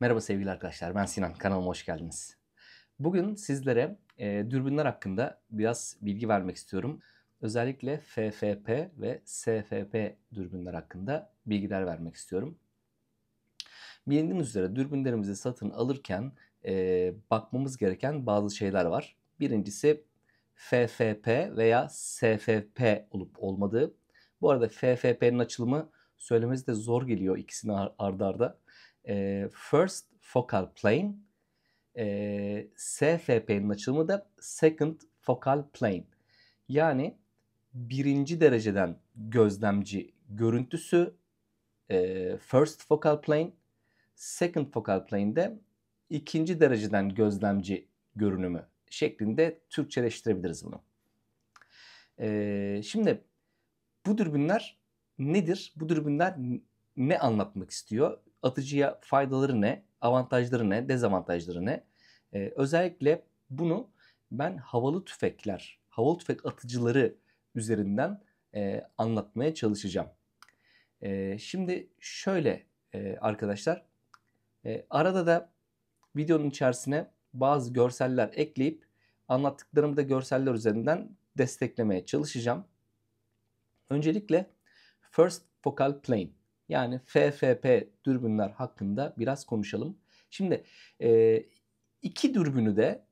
Merhaba sevgili arkadaşlar, ben Sinan. Kanalıma hoş geldiniz. Bugün sizlere e, dürbünler hakkında biraz bilgi vermek istiyorum. Özellikle FFP ve SFP dürbünler hakkında bilgiler vermek istiyorum. Bilindiğimiz üzere dürbünlerimizi satın alırken e, bakmamız gereken bazı şeyler var. Birincisi FFP veya SFP olup olmadığı. Bu arada FFP'nin açılımı söylemesi de zor geliyor ikisini ardarda. Arda e, first Focal Plane. E, SFP'nin açılımı da Second Focal Plane. Yani birinci dereceden gözlemci görüntüsü e, First Focal Plane. Second Focal Plane'de ikinci dereceden gözlemci görünümü şeklinde Türkçeleştirebiliriz bunu. Ee, şimdi bu dürbünler nedir? Bu dürbünler ne anlatmak istiyor? atıcıya faydaları ne, avantajları ne, dezavantajları ne? Ee, özellikle bunu ben havalı tüfekler, havalı tüfek atıcıları üzerinden e, anlatmaya çalışacağım. E, şimdi şöyle e, arkadaşlar, e, arada da videonun içerisine bazı görseller ekleyip anlattıklarımı da görseller üzerinden desteklemeye çalışacağım. Öncelikle First Focal Plane yani FFP dürbünler hakkında biraz konuşalım. Şimdi e, iki dürbünü de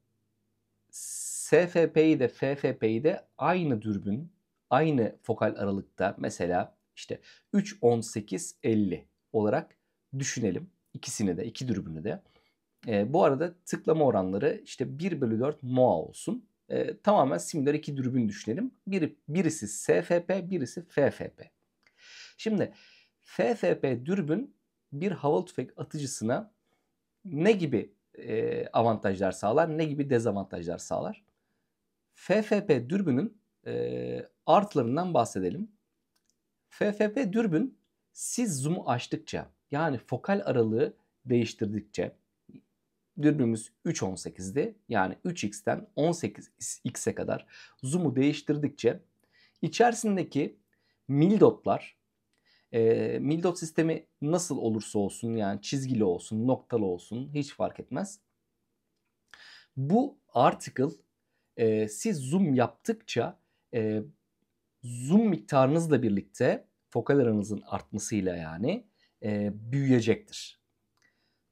SFP'yi de FFP'yi de aynı dürbün, aynı fokal aralıkta mesela işte 31850 olarak düşünelim. ikisini de, iki dürbünü de. E, bu arada tıklama oranları işte 1 bölü 4 MOA olsun. E, tamamen simüler iki dürbün düşünelim. Bir, birisi SFP, birisi FFP. Şimdi FFP dürbün bir havalı tüfek atıcısına ne gibi e, avantajlar sağlar, ne gibi dezavantajlar sağlar? FFP dürbünün e, artılarından bahsedelim. FFP dürbün siz zoom'u açtıkça yani fokal aralığı değiştirdikçe dürbünümüz 3.18'di. Yani 3x'ten 18x'e kadar zoom'u değiştirdikçe içerisindeki mil dotlar e, Mildot sistemi nasıl olursa olsun yani çizgili olsun, noktalı olsun hiç fark etmez. Bu article e, siz zoom yaptıkça e, zoom miktarınızla birlikte fokal aranızın artmasıyla yani e, büyüyecektir.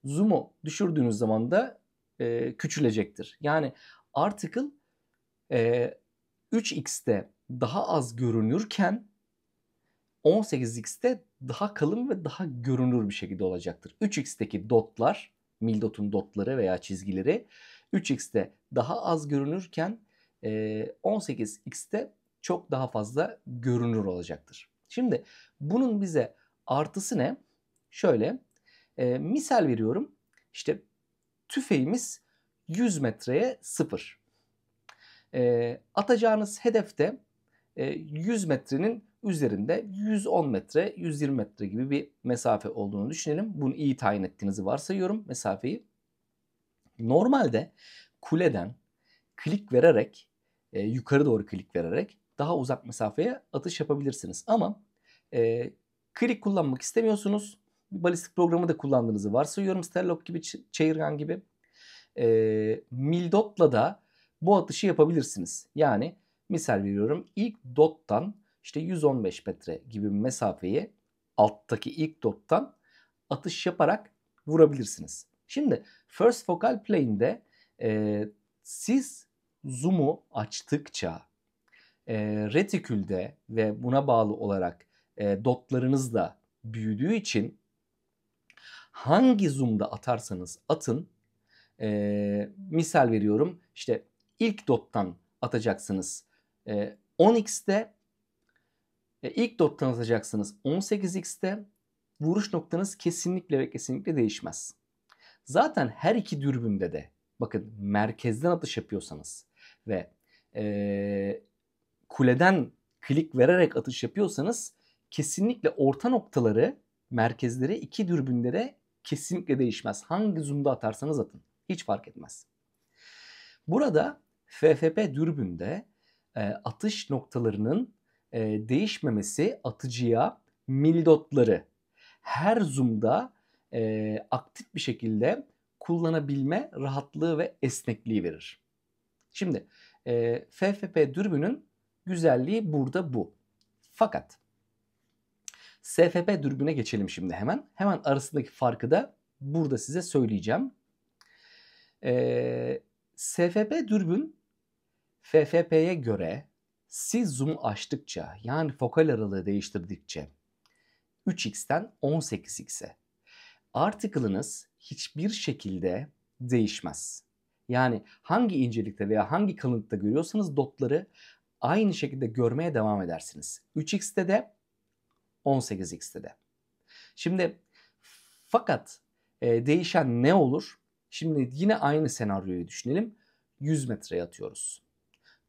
Zoom'u düşürdüğünüz zaman da e, küçülecektir. Yani article e, 3x'te daha az görünürken 18x'te daha kalın ve daha görünür bir şekilde olacaktır. 3x'teki dotlar, mildotun dotları veya çizgileri 3x'te daha az görünürken 18x'te çok daha fazla görünür olacaktır. Şimdi bunun bize artısı ne? Şöyle e, misal veriyorum. İşte tüfeğimiz 100 metreye 0. E, atacağınız hedefte e, 100 metrenin üzerinde 110 metre 120 metre gibi bir mesafe olduğunu düşünelim. Bunu iyi tayin ettiğinizi varsayıyorum mesafeyi. Normalde kuleden klik vererek e, yukarı doğru klik vererek daha uzak mesafeye atış yapabilirsiniz. Ama e, klik kullanmak istemiyorsunuz. balistik programı da kullandığınızı varsayıyorum. Sterlock gibi, Çayırgan gibi. E, Mildot'la da bu atışı yapabilirsiniz. Yani misal veriyorum ilk dottan işte 115 metre gibi bir mesafeyi alttaki ilk dottan atış yaparak vurabilirsiniz. Şimdi first focal plane'de e, siz zoom'u açtıkça e, retikülde ve buna bağlı olarak e, dotlarınız da büyüdüğü için hangi zoom'da atarsanız atın e, misal veriyorum işte ilk dottan atacaksınız. E, 10x'te e, ilk dot tanıtacaksınız 18x'te vuruş noktanız kesinlikle ve kesinlikle değişmez. Zaten her iki dürbünde de bakın merkezden atış yapıyorsanız ve e, kuleden klik vererek atış yapıyorsanız kesinlikle orta noktaları merkezleri iki dürbünde de kesinlikle değişmez. Hangi zoom'da atarsanız atın. Hiç fark etmez. Burada FFP dürbünde e, atış noktalarının e, değişmemesi atıcıya millidotları her zoom'da e, aktif bir şekilde kullanabilme rahatlığı ve esnekliği verir. Şimdi e, FFP dürbünün güzelliği burada bu. Fakat SFP dürbüne geçelim şimdi hemen. Hemen arasındaki farkı da burada size söyleyeceğim. E, SFP dürbün FFP'ye göre siz zoom açtıkça yani fokal aralığı değiştirdikçe 3x'ten 18x'e artıklınız hiçbir şekilde değişmez. Yani hangi incelikte veya hangi kalınlıkta görüyorsanız dotları aynı şekilde görmeye devam edersiniz. 3x'te de 18x'te de. Şimdi fakat e, değişen ne olur? Şimdi yine aynı senaryoyu düşünelim. 100 metreye atıyoruz.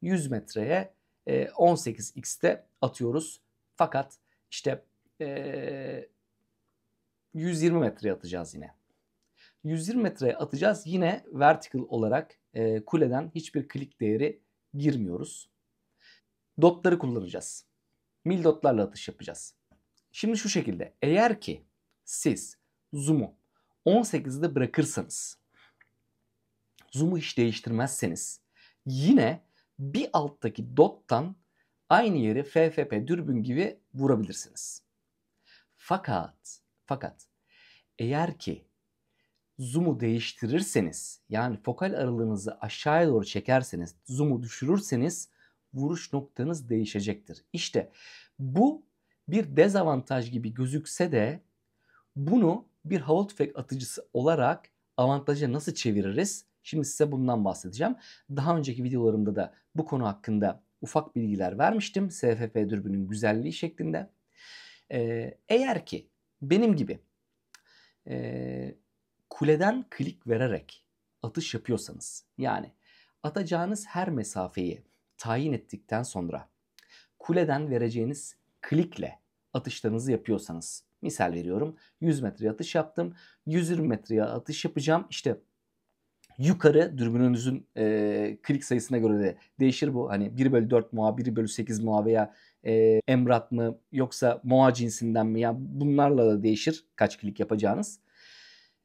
100 metreye 18x'te e, atıyoruz. Fakat işte 120 e, metreye atacağız yine. 120 metreye atacağız yine vertical olarak e, kuleden hiçbir klik değeri girmiyoruz. Dotları kullanacağız. Mil dotlarla atış yapacağız. Şimdi şu şekilde eğer ki siz zoom'u 18'de bırakırsanız zoom'u hiç değiştirmezseniz yine bir alttaki dottan aynı yeri FFP dürbün gibi vurabilirsiniz. Fakat fakat eğer ki zoom'u değiştirirseniz yani fokal aralığınızı aşağıya doğru çekerseniz, zoom'u düşürürseniz vuruş noktanız değişecektir. İşte bu bir dezavantaj gibi gözükse de bunu bir hava tüfek atıcısı olarak avantaja nasıl çeviririz? Şimdi size bundan bahsedeceğim. Daha önceki videolarımda da bu konu hakkında ufak bilgiler vermiştim. SFP dürbünün güzelliği şeklinde. Ee, eğer ki benim gibi e, kuleden klik vererek atış yapıyorsanız yani atacağınız her mesafeyi tayin ettikten sonra kuleden vereceğiniz klikle atışlarınızı yapıyorsanız misal veriyorum 100 metre atış yaptım 120 metreye atış yapacağım işte yukarı dürbününüzün e, klik sayısına göre de değişir bu. Hani 1 bölü 4 muha, 1 bölü 8 muha veya e, emrat mı yoksa muha cinsinden mi? Yani bunlarla da değişir kaç klik yapacağınız.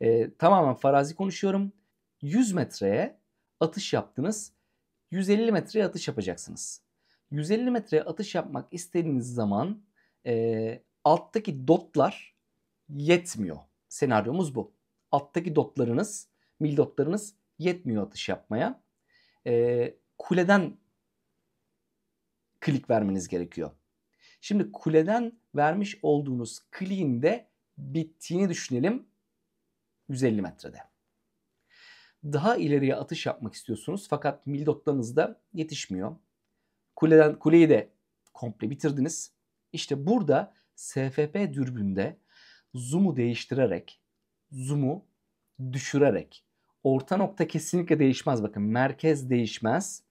E, tamamen farazi konuşuyorum. 100 metreye atış yaptınız. 150 metreye atış yapacaksınız. 150 metreye atış yapmak istediğiniz zaman e, alttaki dotlar yetmiyor. Senaryomuz bu. Alttaki dotlarınız, mil dotlarınız yetmiyor atış yapmaya. E, kuleden klik vermeniz gerekiyor. Şimdi kuleden vermiş olduğunuz kliğin de bittiğini düşünelim 150 metrede. Daha ileriye atış yapmak istiyorsunuz fakat mil dotlarınızda yetişmiyor. Kuleden, kuleyi de komple bitirdiniz. İşte burada SFP dürbünde zoom'u değiştirerek, zoom'u düşürerek Orta nokta kesinlikle değişmez bakın. Merkez değişmez.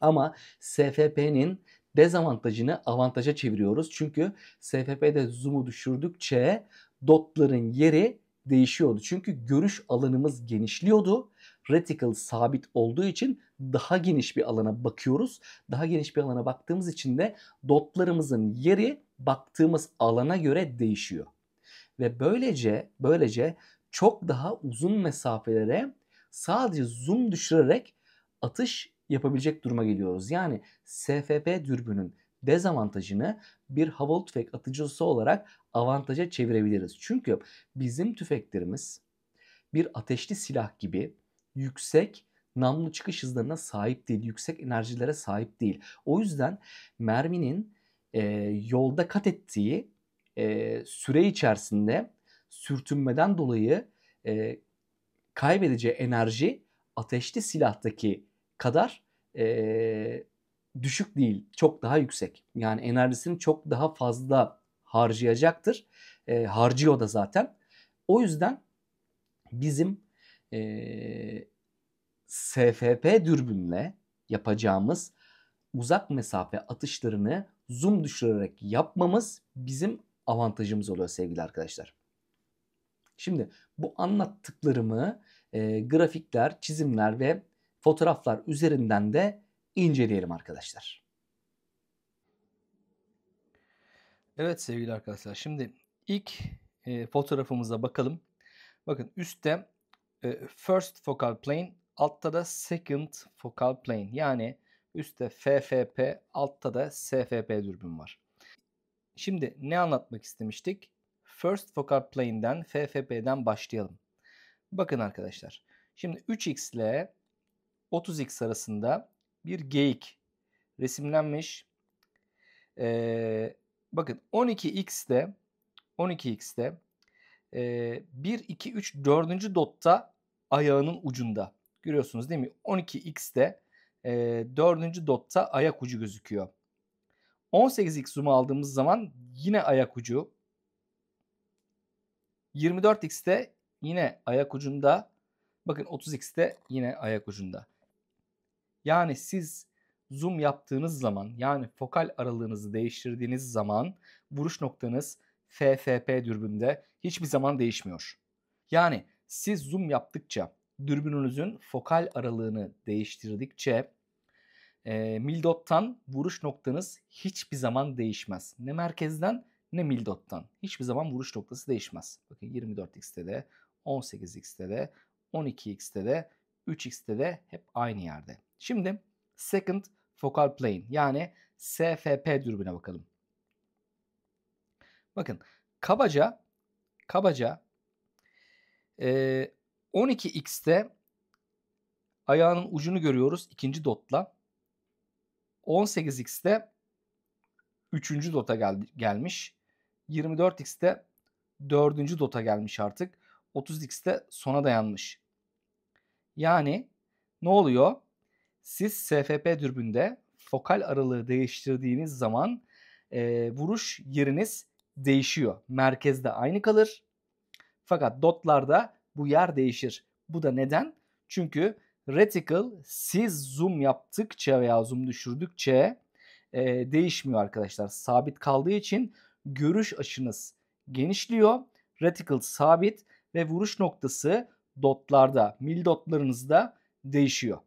Ama SFP'nin dezavantajını avantaja çeviriyoruz. Çünkü SFP'de zoom'u düşürdükçe dotların yeri değişiyordu. Çünkü görüş alanımız genişliyordu. Reticle sabit olduğu için daha geniş bir alana bakıyoruz. Daha geniş bir alana baktığımız için de dotlarımızın yeri baktığımız alana göre değişiyor. Ve böylece böylece çok daha uzun mesafelere sadece zoom düşürerek atış yapabilecek duruma geliyoruz. Yani SFP dürbünün dezavantajını bir havalı tüfek atıcısı olarak avantaja çevirebiliriz. Çünkü bizim tüfeklerimiz bir ateşli silah gibi yüksek namlu çıkış hızlarına sahip değil, yüksek enerjilere sahip değil. O yüzden merminin e, yolda kat ettiği e, süre içerisinde sürtünmeden dolayı e, kaybedeceği enerji ateşli silahtaki kadar e, düşük değil. Çok daha yüksek. Yani enerjisini çok daha fazla harcayacaktır. E, harcıyor da zaten. O yüzden bizim e, SFP dürbünle yapacağımız uzak mesafe atışlarını zoom düşürerek yapmamız bizim avantajımız oluyor sevgili arkadaşlar. Şimdi bu anlattıklarımı e, grafikler, çizimler ve fotoğraflar üzerinden de inceleyelim arkadaşlar. Evet sevgili arkadaşlar şimdi ilk e, fotoğrafımıza bakalım. Bakın üstte e, first focal plane altta da second focal plane yani üstte FFP altta da SFP dürbün var. Şimdi ne anlatmak istemiştik? First Focal Plane'den FFP'den başlayalım. Bakın arkadaşlar. Şimdi 3x ile 30x arasında bir geyik resimlenmiş. Ee, bakın 12x'te 12x'te e, 1, 2, 3, 4. dotta ayağının ucunda. Görüyorsunuz değil mi? 12x'te e, 4. dotta ayak ucu gözüküyor. 18x zoom aldığımız zaman yine ayak ucu 24x'te yine ayak ucunda. Bakın 30x'te yine ayak ucunda. Yani siz zoom yaptığınız zaman yani fokal aralığınızı değiştirdiğiniz zaman vuruş noktanız FFP dürbünde hiçbir zaman değişmiyor. Yani siz zoom yaptıkça dürbününüzün fokal aralığını değiştirdikçe e, mildottan vuruş noktanız hiçbir zaman değişmez. Ne merkezden ne Mildot'tan. Hiçbir zaman vuruş noktası değişmez. Bakın 24x'te de, 18x'te de, 12x'te de, 3x'te de hep aynı yerde. Şimdi second focal plane yani SFP dürbüne bakalım. Bakın kabaca kabaca e, 12x'te ayağının ucunu görüyoruz ikinci dotla. 18x'te üçüncü dota gel gelmiş. 24x'te 4. dota gelmiş artık. 30x'te sona dayanmış. Yani ne oluyor? Siz SFP dürbünde fokal aralığı değiştirdiğiniz zaman e, vuruş yeriniz değişiyor. Merkezde aynı kalır. Fakat dotlarda bu yer değişir. Bu da neden? Çünkü reticle siz zoom yaptıkça veya zoom düşürdükçe e, değişmiyor arkadaşlar. Sabit kaldığı için görüş açınız genişliyor. Reticle sabit ve vuruş noktası dotlarda, mil dotlarınızda değişiyor.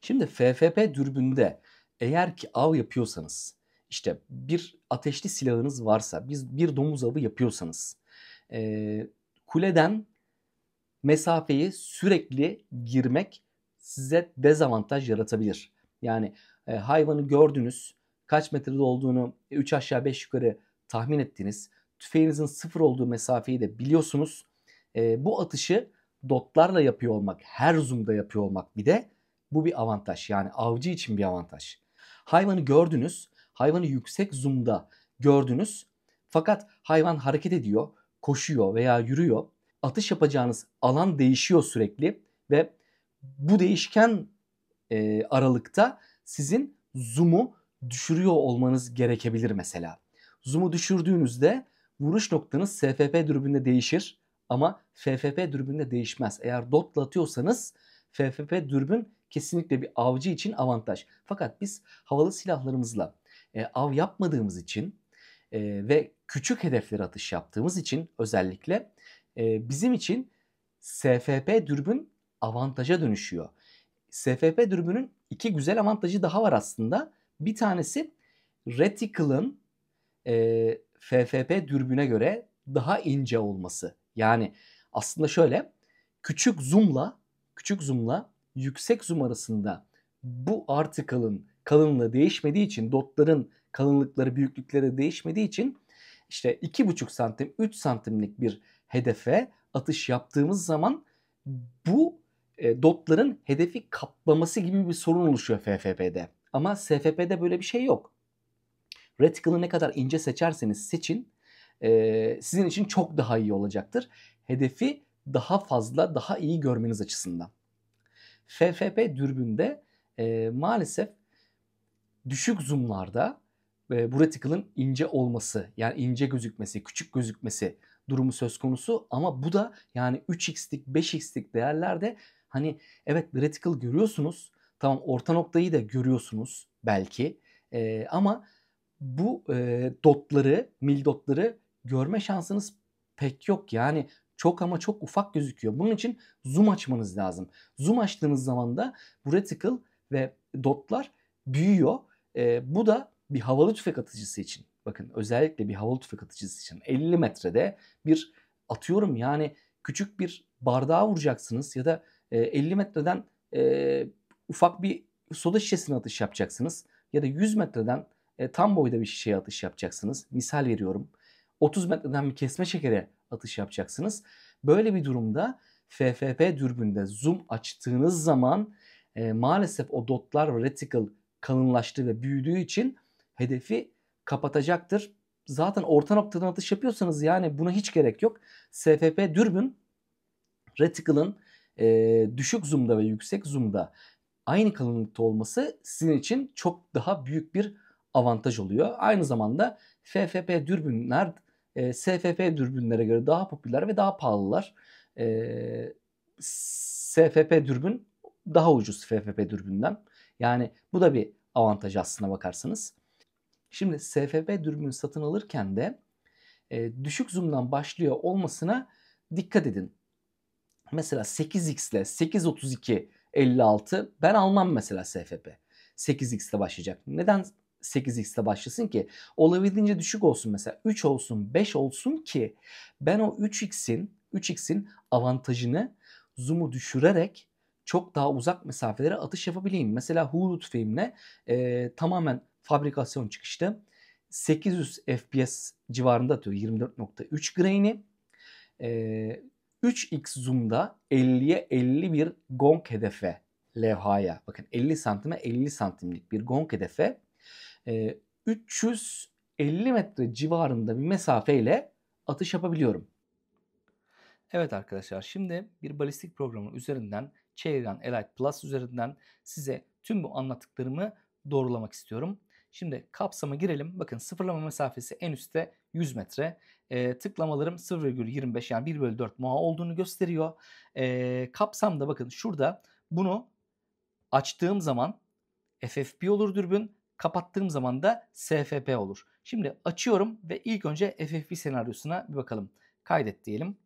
Şimdi FFP dürbünde eğer ki av yapıyorsanız işte bir ateşli silahınız varsa biz bir domuz avı yapıyorsanız e, kuleden mesafeyi sürekli girmek size dezavantaj yaratabilir. Yani e, hayvanı gördünüz kaç metrede olduğunu 3 e, aşağı 5 yukarı tahmin ettiniz. Tüfeğinizin sıfır olduğu mesafeyi de biliyorsunuz. E, bu atışı dotlarla yapıyor olmak, her zoom'da yapıyor olmak bir de bu bir avantaj. Yani avcı için bir avantaj. Hayvanı gördünüz, hayvanı yüksek zoom'da gördünüz. Fakat hayvan hareket ediyor, koşuyor veya yürüyor. Atış yapacağınız alan değişiyor sürekli ve bu değişken e, aralıkta sizin zoom'u düşürüyor olmanız gerekebilir mesela. Zoom'u düşürdüğünüzde vuruş noktanız SFP dürbünde değişir ama FFP dürbünde değişmez. Eğer dotla atıyorsanız FFP dürbün kesinlikle bir avcı için avantaj. Fakat biz havalı silahlarımızla e, av yapmadığımız için e, ve küçük hedeflere atış yaptığımız için özellikle e, bizim için SFP dürbün avantaja dönüşüyor. SFP dürbünün iki güzel avantajı daha var aslında. Bir tanesi reticle'ın e, FFP dürbüne göre daha ince olması. Yani aslında şöyle küçük zoomla küçük zoomla yüksek zoom arasında bu article'ın kalınlığı değişmediği için dotların kalınlıkları büyüklükleri değişmediği için işte 2,5 santim 3 santimlik bir hedefe atış yaptığımız zaman bu e, dotların hedefi kaplaması gibi bir sorun oluşuyor FFP'de. Ama SFP'de böyle bir şey yok. Reticle'ı ne kadar ince seçerseniz seçin e, sizin için çok daha iyi olacaktır. Hedefi daha fazla, daha iyi görmeniz açısından. FFP dürbünde e, maalesef düşük zoomlarda e, bu reticle'ın ince olması, yani ince gözükmesi, küçük gözükmesi durumu söz konusu. Ama bu da yani 3x'lik, 5x'lik değerlerde hani evet reticle görüyorsunuz Tamam orta noktayı da görüyorsunuz belki e, ama bu e, dotları, mil dotları görme şansınız pek yok. Yani çok ama çok ufak gözüküyor. Bunun için zoom açmanız lazım. Zoom açtığınız zaman da bu reticle ve dotlar büyüyor. E, bu da bir havalı tüfek atıcısı için. Bakın özellikle bir havalı tüfek atıcısı için 50 metrede bir atıyorum yani küçük bir bardağa vuracaksınız ya da e, 50 metreden e, ufak bir soda şişesine atış yapacaksınız. Ya da 100 metreden e, tam boyda bir şişeye atış yapacaksınız. Misal veriyorum. 30 metreden bir kesme şekere atış yapacaksınız. Böyle bir durumda FFP dürbünde zoom açtığınız zaman e, maalesef o dotlar reticle kalınlaştı ve büyüdüğü için hedefi kapatacaktır. Zaten orta noktadan atış yapıyorsanız yani buna hiç gerek yok. SFP dürbün reticle'ın e, düşük zoom'da ve yüksek zoom'da aynı kalınlıkta olması sizin için çok daha büyük bir avantaj oluyor. Aynı zamanda FFP dürbünler e, SFP dürbünlere göre daha popüler ve daha pahalılar. E, SFP dürbün daha ucuz FFP dürbünden. Yani bu da bir avantaj aslına bakarsanız. Şimdi SFP dürbünü satın alırken de e, düşük zoom'dan başlıyor olmasına dikkat edin. Mesela 8x ile 832 56. Ben almam mesela SFP. 8x'te başlayacak. Neden 8x'te başlasın ki? Olabildiğince düşük olsun mesela. 3 olsun, 5 olsun ki ben o 3x'in 3x'in avantajını zoom'u düşürerek çok daha uzak mesafelere atış yapabileyim. Mesela Hurut filmle e, tamamen fabrikasyon çıkıştı. 800 FPS civarında atıyor 24.3 grain'i. E, 3x zoom'da 50'ye 50 bir gong hedefe levhaya bakın 50 santime 50 santimlik bir gong hedefe 350 e, metre civarında bir mesafeyle atış yapabiliyorum. Evet arkadaşlar şimdi bir balistik programın üzerinden Cheiron Elite Plus üzerinden size tüm bu anlattıklarımı doğrulamak istiyorum. Şimdi kapsama girelim. Bakın sıfırlama mesafesi en üstte 100 metre e, tıklamalarım 0,25 yani 1 bölü 4 MOA olduğunu gösteriyor. E, kapsamda bakın şurada bunu açtığım zaman FFP olur dürbün, kapattığım zaman da SFP olur. Şimdi açıyorum ve ilk önce FFP senaryosuna bir bakalım. Kaydet diyelim.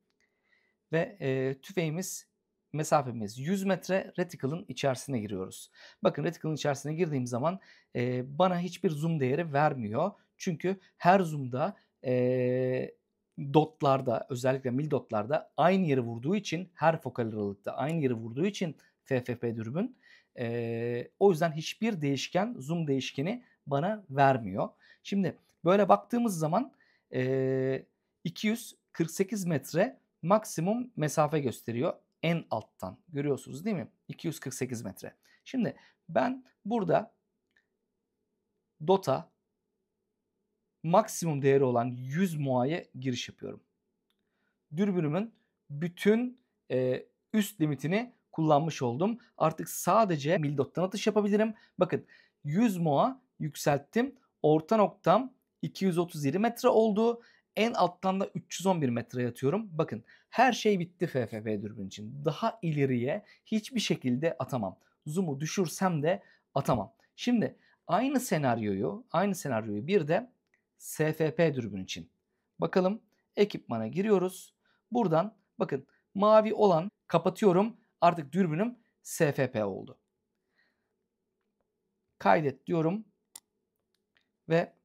Ve e, tüfeğimiz mesafemiz 100 metre reticle'ın içerisine giriyoruz. Bakın reticle'ın içerisine girdiğim zaman e, bana hiçbir zoom değeri vermiyor. Çünkü her zoom'da e, dotlarda özellikle mil dotlarda aynı yeri vurduğu için her fokal aralıkta aynı yeri vurduğu için FFP dürbün e, o yüzden hiçbir değişken zoom değişkeni bana vermiyor. Şimdi böyle baktığımız zaman e, 248 metre maksimum mesafe gösteriyor en alttan görüyorsunuz değil mi? 248 metre. Şimdi ben burada dota maksimum değeri olan 100 muaye giriş yapıyorum. Dürbünümün bütün e, üst limitini kullanmış oldum. Artık sadece mildottan atış yapabilirim. Bakın 100 moa yükselttim. Orta noktam 237 metre oldu. En alttan da 311 metre yatıyorum. Bakın her şey bitti FFV dürbün için. Daha ileriye hiçbir şekilde atamam. Zoom'u düşürsem de atamam. Şimdi aynı senaryoyu, aynı senaryoyu bir de SFP dürbün için. Bakalım ekipmana giriyoruz. Buradan bakın mavi olan kapatıyorum. Artık dürbünüm SFP oldu. Kaydet diyorum ve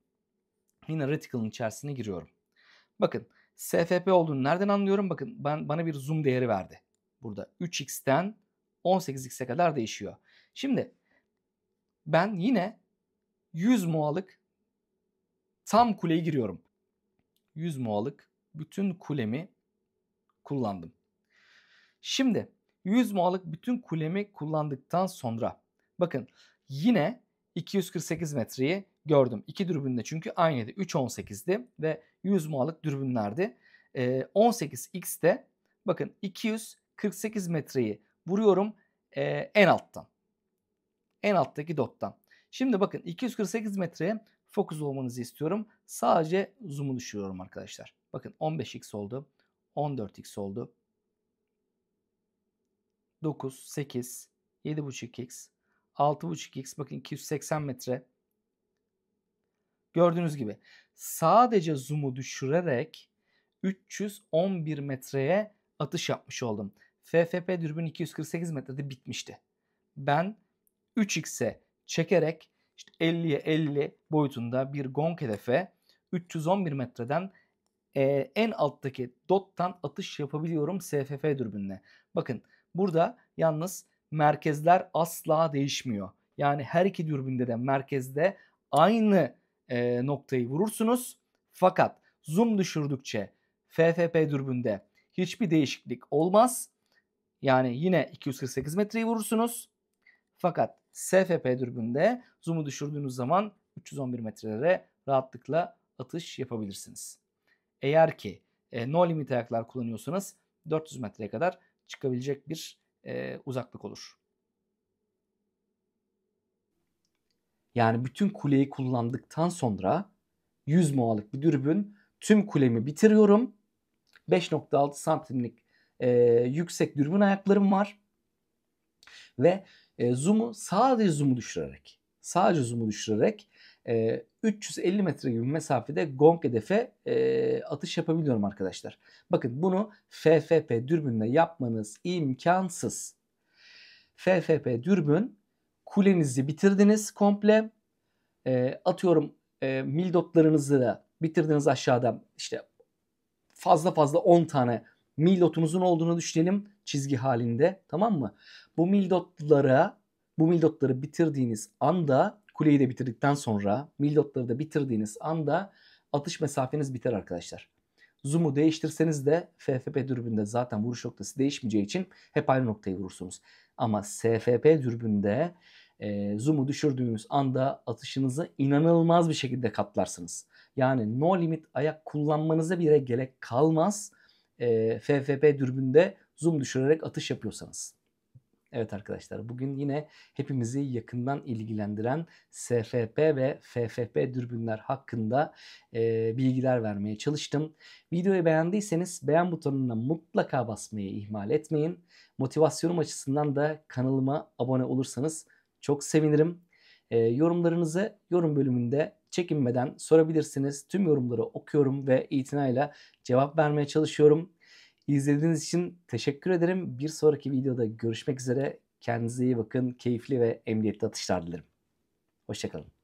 yine reticle'ın içerisine giriyorum. Bakın SFP olduğunu nereden anlıyorum? Bakın ben bana bir zoom değeri verdi. Burada 3x'ten 18x'e kadar değişiyor. Şimdi ben yine 100 mualık Tam kuleye giriyorum. 100 mualık bütün kulemi kullandım. Şimdi 100 mualık bütün kulemi kullandıktan sonra bakın yine 248 metreyi gördüm. İki dürbünde çünkü aynıydı. 3.18'di ve 100 mualık dürbünlerdi. E, ee, 18x'te bakın 248 metreyi vuruyorum e, en alttan. En alttaki dottan. Şimdi bakın 248 metreye Fokus olmanızı istiyorum. Sadece zoom'u düşürüyorum arkadaşlar. Bakın 15x oldu. 14x oldu. 9, 8, 7.5x, 6.5x bakın 280 metre. Gördüğünüz gibi sadece zoom'u düşürerek 311 metreye atış yapmış oldum. FFP dürbün 248 metrede bitmişti. Ben 3x'e çekerek işte 50'ye 50 boyutunda bir gong hedefe 311 metreden e, en alttaki dottan atış yapabiliyorum SFF dürbünle. Bakın burada yalnız merkezler asla değişmiyor. Yani her iki dürbünde de merkezde aynı e, noktayı vurursunuz. Fakat zoom düşürdükçe FFP dürbünde hiçbir değişiklik olmaz. Yani yine 248 metreyi vurursunuz. Fakat SFP dürbünde zoom'u düşürdüğünüz zaman 311 metrelere rahatlıkla atış yapabilirsiniz. Eğer ki e, no limit ayaklar kullanıyorsanız 400 metreye kadar çıkabilecek bir e, uzaklık olur. Yani bütün kuleyi kullandıktan sonra 100 mualık bir dürbün tüm kulemi bitiriyorum. 5.6 santimlik e, yüksek dürbün ayaklarım var. Ve e, zoom'u sadece zoom'u düşürerek sadece zoom'u düşürerek 350 e, metre gibi mesafede gong hedefe e, atış yapabiliyorum arkadaşlar. Bakın bunu FFP dürbünle yapmanız imkansız. FFP dürbün kulenizi bitirdiniz komple. E, atıyorum mil mildotlarınızı da bitirdiniz aşağıda işte fazla fazla 10 tane mil milotunuzun olduğunu düşünelim çizgi halinde tamam mı? Bu mildotlara bu mildotları bitirdiğiniz anda kuleyi de bitirdikten sonra mildotları da bitirdiğiniz anda atış mesafeniz biter arkadaşlar. Zoom'u değiştirseniz de FFP dürbünde zaten vuruş noktası değişmeyeceği için hep aynı noktayı vurursunuz. Ama SFP dürbünde e, zoom'u düşürdüğünüz anda atışınızı inanılmaz bir şekilde katlarsınız. Yani no limit ayak kullanmanıza bile gerek kalmaz. E, FFP dürbünde zoom düşürerek atış yapıyorsanız. Evet arkadaşlar bugün yine hepimizi yakından ilgilendiren SFP ve FFP dürbünler hakkında e, bilgiler vermeye çalıştım. Videoyu beğendiyseniz beğen butonuna mutlaka basmayı ihmal etmeyin. Motivasyonum açısından da kanalıma abone olursanız çok sevinirim. E, yorumlarınızı yorum bölümünde çekinmeden sorabilirsiniz. Tüm yorumları okuyorum ve itinayla cevap vermeye çalışıyorum. İzlediğiniz için teşekkür ederim. Bir sonraki videoda görüşmek üzere. Kendinize iyi bakın. Keyifli ve emniyetli atışlar dilerim. Hoşçakalın.